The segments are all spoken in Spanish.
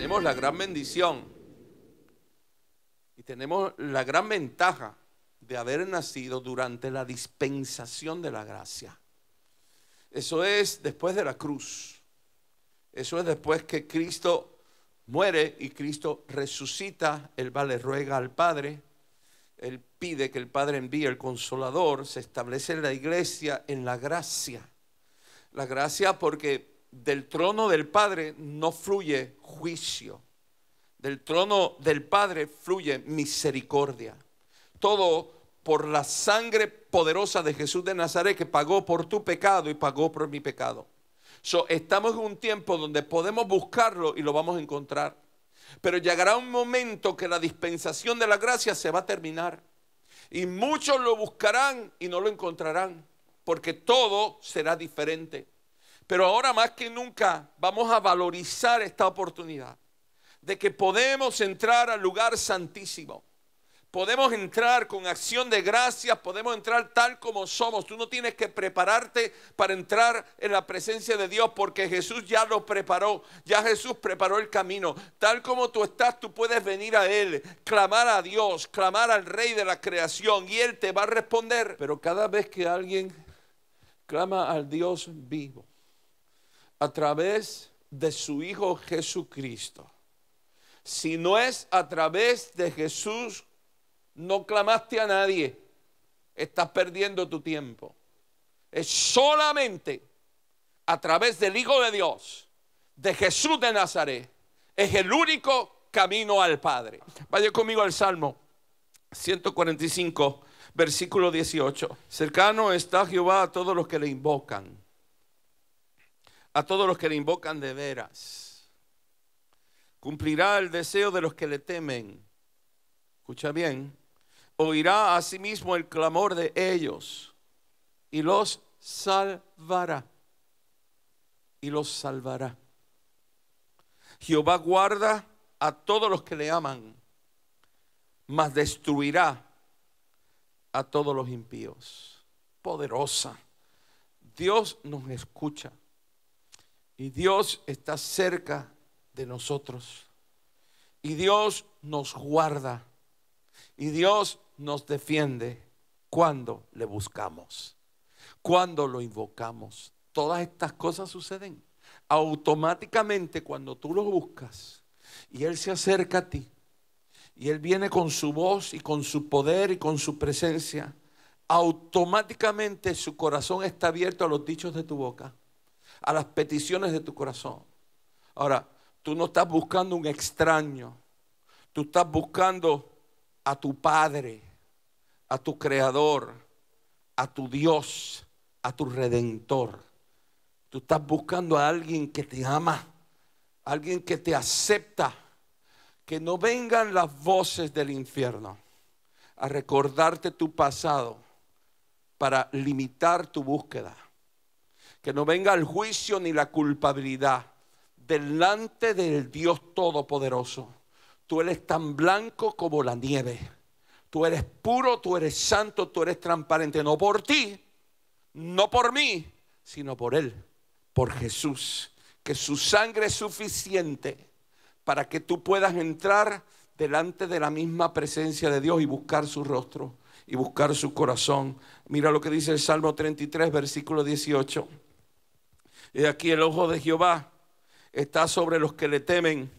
tenemos la gran bendición y tenemos la gran ventaja de haber nacido durante la dispensación de la gracia. Eso es después de la cruz. Eso es después que Cristo muere y Cristo resucita. Él va, le ruega al Padre. Él pide que el Padre envíe el consolador. Se establece en la iglesia en la gracia. La gracia porque del trono del Padre no fluye juicio. Del trono del Padre fluye misericordia. Todo por la sangre poderosa de Jesús de Nazaret que pagó por tu pecado y pagó por mi pecado. estamos en un tiempo donde podemos buscarlo y lo vamos a encontrar. Pero llegará un momento que la dispensación de la gracia se va a terminar. Y muchos lo buscarán y no lo encontrarán, porque todo será diferente. Pero ahora más que nunca vamos a valorizar esta oportunidad de que podemos entrar al lugar santísimo. Podemos entrar con acción de gracias, podemos entrar tal como somos. Tú no tienes que prepararte para entrar en la presencia de Dios porque Jesús ya lo preparó, ya Jesús preparó el camino. Tal como tú estás, tú puedes venir a Él, clamar a Dios, clamar al Rey de la creación y Él te va a responder. Pero cada vez que alguien clama al Dios vivo, a través de su Hijo Jesucristo. Si no es a través de Jesús, no clamaste a nadie. Estás perdiendo tu tiempo. Es solamente a través del Hijo de Dios, de Jesús de Nazaret. Es el único camino al Padre. Vaya conmigo al Salmo 145, versículo 18. Cercano está Jehová a todos los que le invocan a todos los que le invocan de veras. Cumplirá el deseo de los que le temen. Escucha bien. Oirá a sí mismo el clamor de ellos y los salvará. Y los salvará. Jehová guarda a todos los que le aman, mas destruirá a todos los impíos. Poderosa. Dios nos escucha. Y Dios está cerca de nosotros. Y Dios nos guarda. Y Dios nos defiende cuando le buscamos, cuando lo invocamos. Todas estas cosas suceden automáticamente cuando tú lo buscas. Y Él se acerca a ti. Y Él viene con su voz y con su poder y con su presencia. Automáticamente su corazón está abierto a los dichos de tu boca a las peticiones de tu corazón. Ahora, tú no estás buscando un extraño, tú estás buscando a tu Padre, a tu Creador, a tu Dios, a tu Redentor. Tú estás buscando a alguien que te ama, alguien que te acepta. Que no vengan las voces del infierno a recordarte tu pasado para limitar tu búsqueda que no venga el juicio ni la culpabilidad delante del Dios Todopoderoso. Tú eres tan blanco como la nieve. Tú eres puro, tú eres santo, tú eres transparente. No por ti, no por mí, sino por Él, por Jesús. Que su sangre es suficiente para que tú puedas entrar delante de la misma presencia de Dios y buscar su rostro y buscar su corazón. Mira lo que dice el Salmo 33, versículo 18. Y aquí el ojo de Jehová está sobre los que le temen,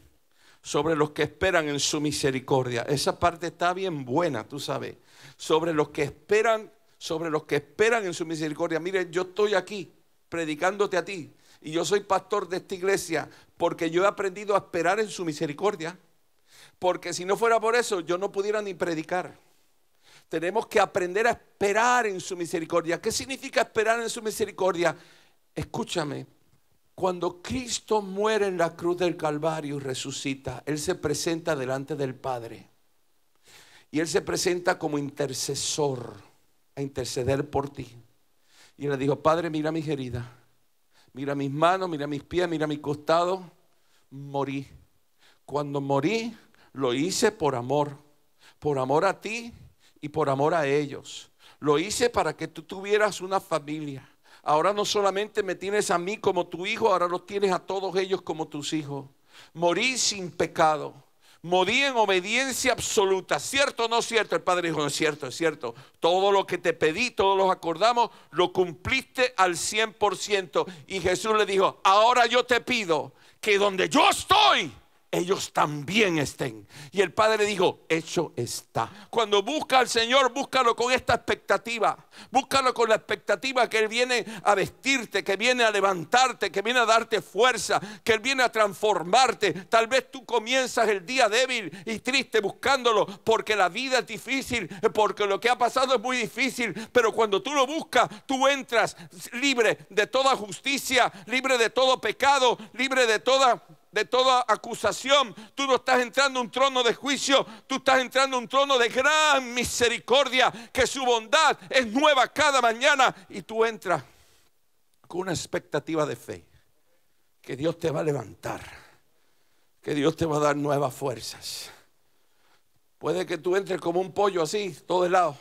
sobre los que esperan en su misericordia. Esa parte está bien buena, tú sabes. Sobre los que esperan, sobre los que esperan en su misericordia. Mire, yo estoy aquí predicándote a ti y yo soy pastor de esta iglesia porque yo he aprendido a esperar en su misericordia. Porque si no fuera por eso, yo no pudiera ni predicar. Tenemos que aprender a esperar en su misericordia. ¿Qué significa esperar en su misericordia? escúchame, cuando Cristo muere en la cruz del Calvario y resucita, Él se presenta delante del Padre. Y Él se presenta como intercesor, a interceder por ti. Y le dijo, Padre, mira mis heridas, mira mis manos, mira mis pies, mira mi costado. Morí. Cuando morí, lo hice por amor. Por amor a ti y por amor a ellos. Lo hice para que tú tuvieras una familia. Ahora no solamente me tienes a mí como tu hijo, ahora los tienes a todos ellos como tus hijos. Morí sin pecado. Morí en obediencia absoluta. ¿Cierto o no cierto? El Padre dijo, no es cierto, es cierto. Todo lo que te pedí, todos los acordamos, lo cumpliste al 100%. Y Jesús le dijo, ahora yo te pido que donde yo estoy, ellos también estén. Y el padre dijo, hecho está. Cuando busca al Señor, búscalo con esta expectativa. Búscalo con la expectativa que Él viene a vestirte, que viene a levantarte, que viene a darte fuerza, que Él viene a transformarte. Tal vez tú comienzas el día débil y triste buscándolo porque la vida es difícil, porque lo que ha pasado es muy difícil. Pero cuando tú lo buscas, tú entras libre de toda justicia, libre de todo pecado, libre de toda de toda acusación. Tú no estás entrando a un trono de juicio, tú estás entrando a un trono de gran misericordia, que su bondad es nueva cada mañana y tú entras con una expectativa de fe, que Dios te va a levantar, que Dios te va a dar nuevas fuerzas. Puede que tú entres como un pollo así, todo el lado,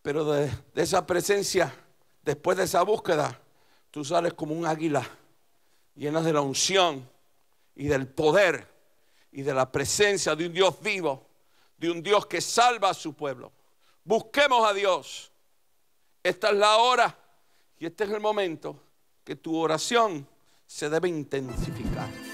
pero de, de esa presencia, después de esa búsqueda, tú sales como un águila, llenas de la unción y del poder y de la presencia de un Dios vivo, de un Dios que salva a su pueblo. Busquemos a Dios. Esta es la hora y este es el momento que tu oración se debe intensificar.